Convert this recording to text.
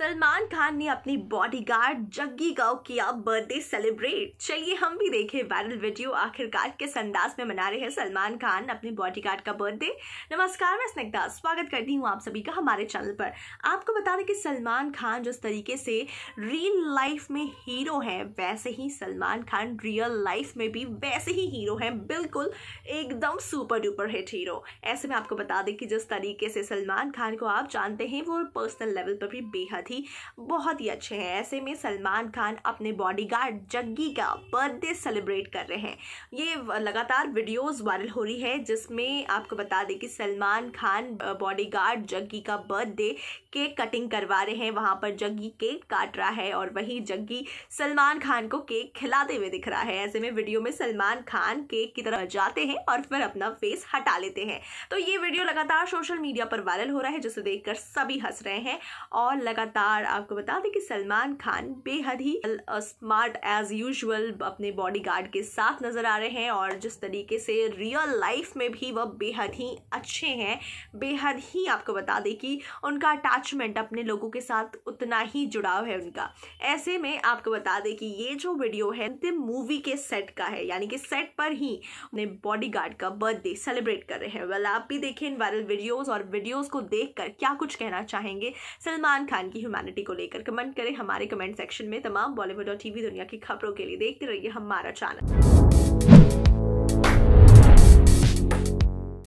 सलमान खान ने अपनी बॉडीगार्ड जग्गी का किया बर्थडे सेलिब्रेट चलिए हम भी देखें वायरल वीडियो आखिरकार किस अंदाज में मना रहे हैं सलमान खान अपने बॉडीगार्ड का बर्थडे नमस्कार मैं स्निग्धा स्वागत करती हूँ आप सभी का हमारे चैनल पर आपको बता दें कि सलमान खान जिस तरीके से रियल लाइफ में हीरो हैं वैसे ही सलमान खान रियल लाइफ में भी वैसे ही हीरो हैं बिल्कुल एकदम सुपर डुपर हिट हीरो ऐसे में आपको बता दें कि जिस तरीके से सलमान खान को आप जानते हैं वो पर्सनल लेवल पर भी बेहद ही बहुत ही अच्छे हैं ऐसे में सलमान खान अपने बॉडीगार्ड जग्गी का बर्थडे सेलिब्रेट कर रहे हैं ये लगातार वीडियोस वायरल हो रही है जिसमें आपको बता दें कि सलमान खान बॉडीगार्ड जग्गी का बर्थडे केक कटिंग करवा रहे हैं वहाँ पर जग्गी केक काट रहा है और वहीं जग्गी सलमान खान को केक खिलाते हुए दिख रहा है ऐसे में वीडियो में सलमान खान केक की तरफ जाते हैं और फिर अपना फेस हटा लेते हैं तो ये वीडियो लगातार सोशल मीडिया पर वायरल हो रहा है जिसे देखकर सभी हंस रहे हैं और लगातार लगातार आपको बता दें कि सलमान खान बेहद ही स्मार्ट एज यूजुअल अपने बॉडीगार्ड के साथ नज़र आ रहे हैं और जिस तरीके से रियल लाइफ में भी वह बेहद ही अच्छे हैं बेहद ही आपको बता दें कि उनका अटैचमेंट अपने लोगों के साथ उतना ही जुड़ाव है उनका ऐसे में आपको बता दें कि ये जो वीडियो है अंतिम मूवी के सेट का है यानी कि सेट पर ही अपने बॉडी का बर्थडे सेलिब्रेट कर रहे हैं वेल आप भी देखें वायरल वीडियोज और वीडियोज को देख क्या कुछ कहना चाहेंगे सलमान खान की ह्यूमैनिटी को लेकर कमेंट करें हमारे कमेंट सेक्शन में तमाम बॉलीवुड और टीवी दुनिया की खबरों के लिए देखते रहिए हमारा चैनल